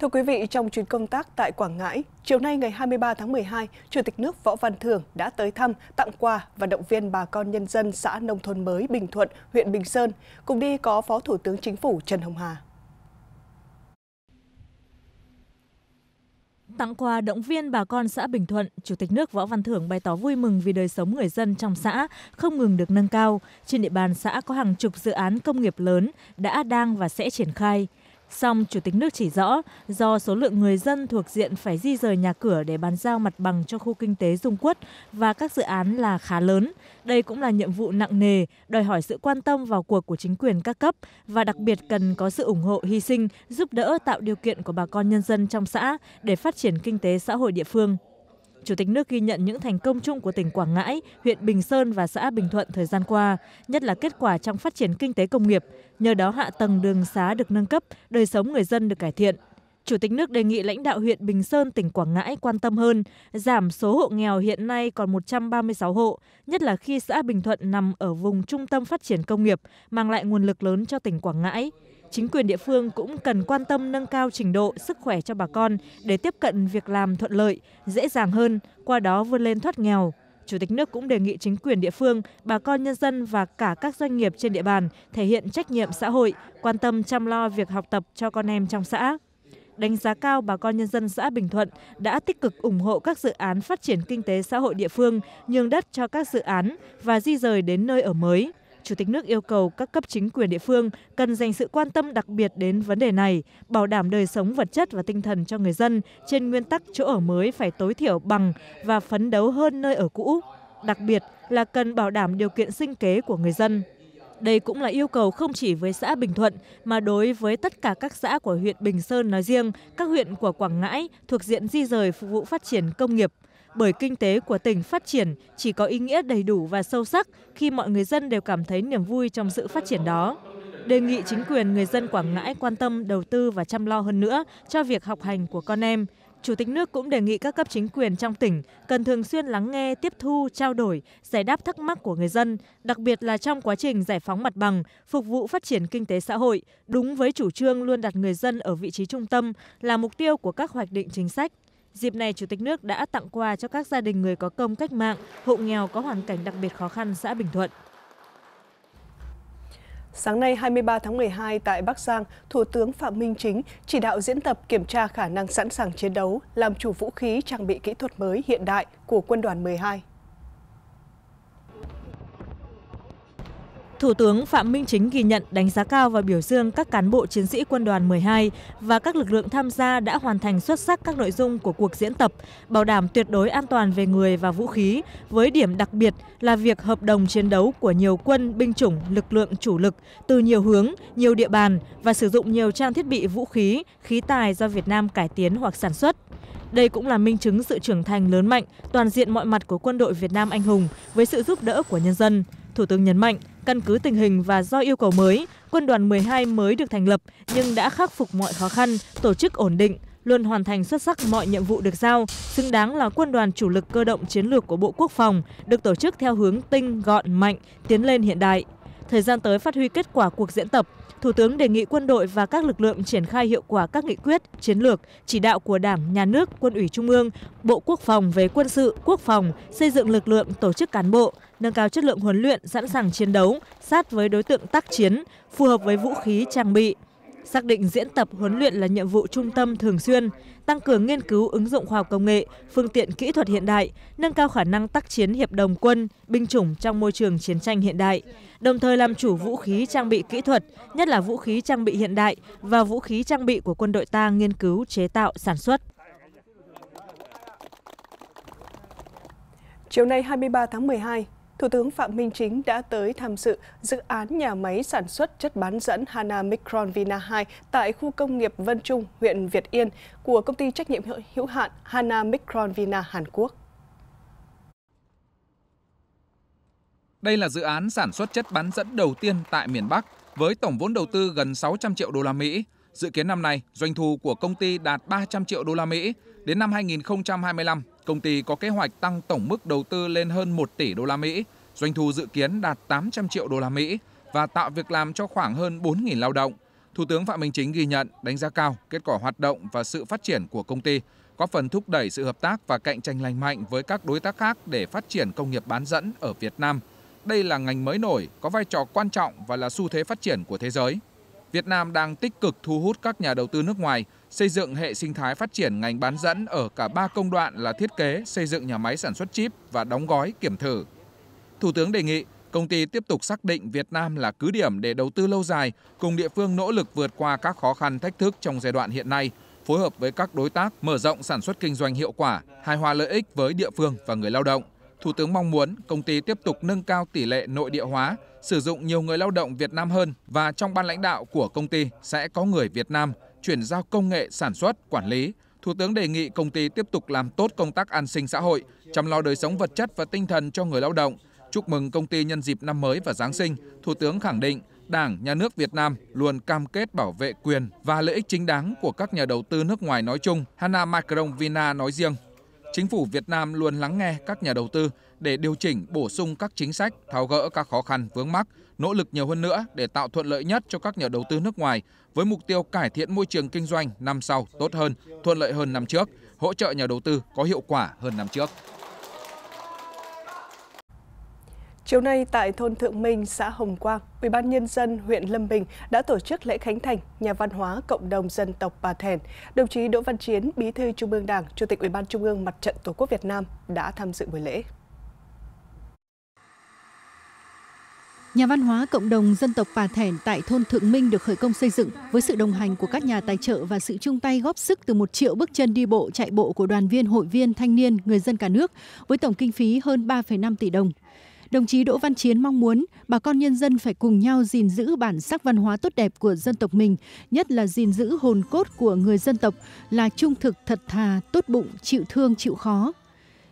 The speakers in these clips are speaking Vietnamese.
Thưa quý vị, trong chuyến công tác tại Quảng Ngãi, chiều nay ngày 23 tháng 12, Chủ tịch nước Võ Văn Thưởng đã tới thăm, tặng quà và động viên bà con nhân dân xã Nông Thôn Mới Bình Thuận, huyện Bình Sơn. Cùng đi có Phó Thủ tướng Chính phủ Trần Hồng Hà. Tặng quà động viên bà con xã Bình Thuận, Chủ tịch nước Võ Văn Thưởng bày tỏ vui mừng vì đời sống người dân trong xã không ngừng được nâng cao. Trên địa bàn xã có hàng chục dự án công nghiệp lớn đã đang và sẽ triển khai song chủ tịch nước chỉ rõ do số lượng người dân thuộc diện phải di rời nhà cửa để bàn giao mặt bằng cho khu kinh tế dung quất và các dự án là khá lớn đây cũng là nhiệm vụ nặng nề đòi hỏi sự quan tâm vào cuộc của chính quyền các cấp và đặc biệt cần có sự ủng hộ hy sinh giúp đỡ tạo điều kiện của bà con nhân dân trong xã để phát triển kinh tế xã hội địa phương chủ tịch nước ghi nhận những thành công chung của tỉnh quảng ngãi huyện bình sơn và xã bình thuận thời gian qua nhất là kết quả trong phát triển kinh tế công nghiệp nhờ đó hạ tầng đường xá được nâng cấp đời sống người dân được cải thiện Chủ tịch nước đề nghị lãnh đạo huyện Bình Sơn, tỉnh Quảng Ngãi quan tâm hơn, giảm số hộ nghèo hiện nay còn 136 hộ, nhất là khi xã Bình Thuận nằm ở vùng trung tâm phát triển công nghiệp, mang lại nguồn lực lớn cho tỉnh Quảng Ngãi chính quyền địa phương cũng cần quan tâm nâng cao trình độ sức khỏe cho bà con để tiếp cận việc làm thuận lợi dễ dàng hơn qua đó vươn lên thoát nghèo chủ tịch nước cũng đề nghị chính quyền địa phương bà con nhân dân và cả các doanh nghiệp trên địa bàn thể hiện trách nhiệm xã hội quan tâm chăm lo việc học tập cho con em trong xã đánh giá cao bà con nhân dân xã Bình Thuận đã tích cực ủng hộ các dự án phát triển kinh tế xã hội địa phương, nhường đất cho các dự án và di rời đến nơi ở mới chủ tịch nước yêu cầu các cấp chính quyền địa phương cần dành sự quan tâm đặc biệt đến vấn đề này bảo đảm đời sống vật chất và tinh thần cho người dân trên nguyên tắc chỗ ở mới phải tối thiểu bằng và phấn đấu hơn nơi ở cũ đặc biệt là cần bảo đảm điều kiện sinh kế của người dân đây cũng là yêu cầu không chỉ với xã Bình Thuận mà đối với tất cả các xã của huyện Bình Sơn nói riêng, các huyện của Quảng Ngãi thuộc diện di rời phục vụ phát triển công nghiệp, bởi kinh tế của tỉnh phát triển chỉ có ý nghĩa đầy đủ và sâu sắc khi mọi người dân đều cảm thấy niềm vui trong sự phát triển đó đề nghị chính quyền người dân Quảng Ngãi quan tâm đầu tư và chăm lo hơn nữa cho việc học hành của con em. Chủ tịch nước cũng đề nghị các cấp chính quyền trong tỉnh cần thường xuyên lắng nghe, tiếp thu, trao đổi, giải đáp thắc mắc của người dân, đặc biệt là trong quá trình giải phóng mặt bằng, phục vụ phát triển kinh tế xã hội, đúng với chủ trương luôn đặt người dân ở vị trí trung tâm là mục tiêu của các hoạch định chính sách dịp này chủ tịch nước đã tặng quà cho các gia đình người có công cách mạng hộ nghèo có hoàn cảnh đặc biệt khó khăn xã bình thuận Sáng nay 23 tháng 12 tại Bắc Giang, Thủ tướng Phạm Minh Chính chỉ đạo diễn tập kiểm tra khả năng sẵn sàng chiến đấu, làm chủ vũ khí trang bị kỹ thuật mới hiện đại của quân đoàn 12. thủ tướng phạm minh chính ghi nhận đánh giá cao và biểu dương các cán bộ chiến sĩ quân đoàn một mươi hai và các lực lượng tham gia đã hoàn thành xuất sắc các nội dung của cuộc diễn tập bảo đảm tuyệt đối an toàn về người và vũ khí với điểm đặc biệt là việc hợp đồng chiến đấu của nhiều quân binh chủng lực lượng chủ lực từ nhiều hướng nhiều địa bàn và sử dụng nhiều trang thiết bị vũ khí khí tài do việt nam cải tiến hoặc sản xuất đây cũng là minh chứng sự trưởng thành lớn mạnh toàn diện mọi mặt của quân đội việt nam anh hùng với sự giúp đỡ của nhân dân thủ tướng nhấn mạnh căn cứ tình hình và do yêu cầu mới quân đoàn 12 mới được thành lập nhưng đã khắc phục mọi khó khăn tổ chức ổn định luôn hoàn thành xuất sắc mọi nhiệm vụ được giao, xứng đáng là quân đoàn chủ lực cơ động chiến lược của Bộ Quốc phòng, được tổ chức theo hướng tinh, gọn, mạnh, tiến lên hiện đại. Thời gian tới phát huy kết quả cuộc diễn tập, thủ tướng đề nghị quân đội và các lực lượng triển khai hiệu quả các nghị quyết chiến lược chỉ đạo của đảng nhà nước quân ủy trung ương bộ quốc phòng về quân sự quốc phòng xây dựng lực lượng tổ chức cán bộ nâng cao chất lượng huấn luyện sẵn sàng chiến đấu sát với đối tượng tác chiến phù hợp với vũ khí trang bị xác định diễn tập huấn luyện là nhiệm vụ trung tâm thường xuyên tăng cường nghiên cứu ứng dụng khoa học công nghệ phương tiện kỹ thuật hiện đại nâng cao khả năng tác chiến hiệp đồng quân binh chủng trong môi trường chiến tranh hiện đại đồng thời làm chủ vũ khí trang bị kỹ thuật nhất là vũ khí trang bị hiện đại và vũ khí trang bị của quân đội ta nghiên cứu chế tạo sản xuất Chiều nay 23 tháng 12, Thủ tướng Phạm Minh Chính đã tới tham dự dự án nhà máy sản xuất chất bán dẫn Hana Micron Vina 2 tại khu công nghiệp Vân Trung, huyện Việt Yên của công ty trách nhiệm hữu hạn Hana Micron Vina Hàn Quốc. Đây là dự án sản xuất chất bán dẫn đầu tiên tại miền Bắc với tổng vốn đầu tư gần 600 triệu đô la Mỹ Dự kiến năm nay, doanh thu của công ty đạt 300 triệu đô la Mỹ. Đến năm 2025, công ty có kế hoạch tăng tổng mức đầu tư lên hơn 1 tỷ đô la Mỹ, doanh thu dự kiến đạt 800 triệu đô la Mỹ và tạo việc làm cho khoảng hơn 4.000 lao động. Thủ tướng Phạm Minh Chính ghi nhận, đánh giá cao kết quả hoạt động và sự phát triển của công ty, có phần thúc đẩy sự hợp tác và cạnh tranh lành mạnh với các đối tác khác để phát triển công nghiệp bán dẫn ở Việt Nam. Đây là ngành mới nổi, có vai trò quan trọng và là xu thế phát triển của thế giới. Việt Nam đang tích cực thu hút các nhà đầu tư nước ngoài, xây dựng hệ sinh thái phát triển ngành bán dẫn ở cả ba công đoạn là thiết kế, xây dựng nhà máy sản xuất chip và đóng gói kiểm thử. Thủ tướng đề nghị công ty tiếp tục xác định Việt Nam là cứ điểm để đầu tư lâu dài, cùng địa phương nỗ lực vượt qua các khó khăn thách thức trong giai đoạn hiện nay, phối hợp với các đối tác mở rộng sản xuất kinh doanh hiệu quả, hài hòa lợi ích với địa phương và người lao động. Thủ tướng mong muốn công ty tiếp tục nâng cao tỷ lệ nội địa hóa, sử dụng nhiều người lao động Việt Nam hơn và trong ban lãnh đạo của công ty sẽ có người Việt Nam chuyển giao công nghệ sản xuất, quản lý. Thủ tướng đề nghị công ty tiếp tục làm tốt công tác an sinh xã hội, chăm lo đời sống vật chất và tinh thần cho người lao động. Chúc mừng công ty nhân dịp năm mới và Giáng sinh, Thủ tướng khẳng định Đảng, Nhà nước Việt Nam luôn cam kết bảo vệ quyền và lợi ích chính đáng của các nhà đầu tư nước ngoài nói chung, Hana Macron Vina nói riêng Chính phủ Việt Nam luôn lắng nghe các nhà đầu tư để điều chỉnh, bổ sung các chính sách, tháo gỡ các khó khăn vướng mắc, nỗ lực nhiều hơn nữa để tạo thuận lợi nhất cho các nhà đầu tư nước ngoài với mục tiêu cải thiện môi trường kinh doanh năm sau tốt hơn, thuận lợi hơn năm trước, hỗ trợ nhà đầu tư có hiệu quả hơn năm trước. Chiều nay tại thôn Thượng Minh, xã Hồng Quang, ủy ban nhân dân huyện Lâm Bình đã tổ chức lễ khánh thành Nhà văn hóa Cộng đồng dân tộc Bà Thèn. Đồng chí Đỗ Văn Chiến, Bí thư Trung ương Đảng, Chủ tịch Ủy ban Trung ương Mặt trận Tổ quốc Việt Nam đã tham dự buổi lễ. Nhà văn hóa cộng đồng dân tộc bà Thẻn tại thôn Thượng Minh được khởi công xây dựng với sự đồng hành của các nhà tài trợ và sự chung tay góp sức từ một triệu bước chân đi bộ chạy bộ của đoàn viên hội viên thanh niên người dân cả nước với tổng kinh phí hơn 3,5 tỷ đồng đồng chí Đỗ Văn Chiến mong muốn bà con nhân dân phải cùng nhau gìn giữ bản sắc văn hóa tốt đẹp của dân tộc mình, nhất là gìn giữ hồn cốt của người dân tộc là trung thực thật thà, tốt bụng, chịu thương, chịu khó,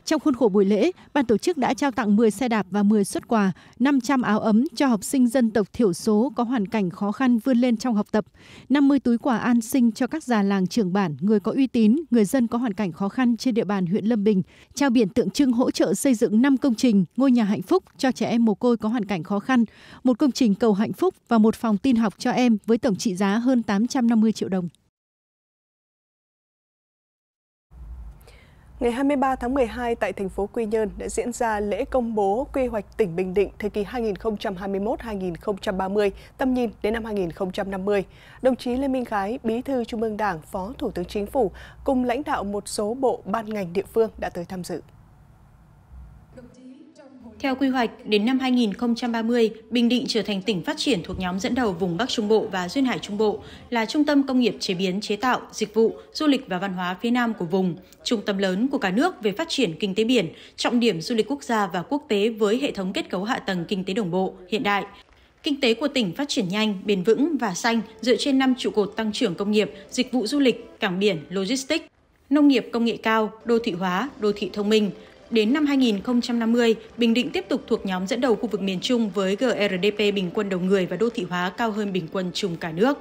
trong khuôn khổ buổi lễ, ban tổ chức đã trao tặng 10 xe đạp và 10 xuất quà, 500 áo ấm cho học sinh dân tộc thiểu số có hoàn cảnh khó khăn vươn lên trong học tập, 50 túi quà an sinh cho các già làng trưởng bản, người có uy tín, người dân có hoàn cảnh khó khăn trên địa bàn huyện Lâm Bình, trao biển tượng trưng hỗ trợ xây dựng 5 công trình ngôi nhà hạnh phúc cho trẻ em mồ côi có hoàn cảnh khó khăn, một công trình cầu hạnh phúc và một phòng tin học cho em với tổng trị giá hơn 850 triệu đồng. Ngày 23 tháng 12 tại thành phố Quy Nhơn đã diễn ra lễ công bố quy hoạch tỉnh Bình Định thời kỳ 2021-2030, tầm nhìn đến năm 2050. Đồng chí Lê Minh Khái, Bí thư Trung ương Đảng, Phó Thủ tướng Chính phủ cùng lãnh đạo một số bộ ban ngành địa phương đã tới tham dự. Theo quy hoạch, đến năm 2030, Bình Định trở thành tỉnh phát triển thuộc nhóm dẫn đầu vùng Bắc Trung Bộ và Duyên Hải Trung Bộ, là trung tâm công nghiệp chế biến, chế tạo, dịch vụ, du lịch và văn hóa phía Nam của vùng, trung tâm lớn của cả nước về phát triển kinh tế biển, trọng điểm du lịch quốc gia và quốc tế với hệ thống kết cấu hạ tầng kinh tế đồng bộ, hiện đại. Kinh tế của tỉnh phát triển nhanh, bền vững và xanh dựa trên năm trụ cột tăng trưởng công nghiệp, dịch vụ du lịch, cảng biển, logistics, nông nghiệp công nghệ cao, đô thị hóa, đô thị thông minh, Đến năm 2050, Bình Định tiếp tục thuộc nhóm dẫn đầu khu vực miền Trung với GRDP bình quân đầu người và đô thị hóa cao hơn bình quân chung cả nước.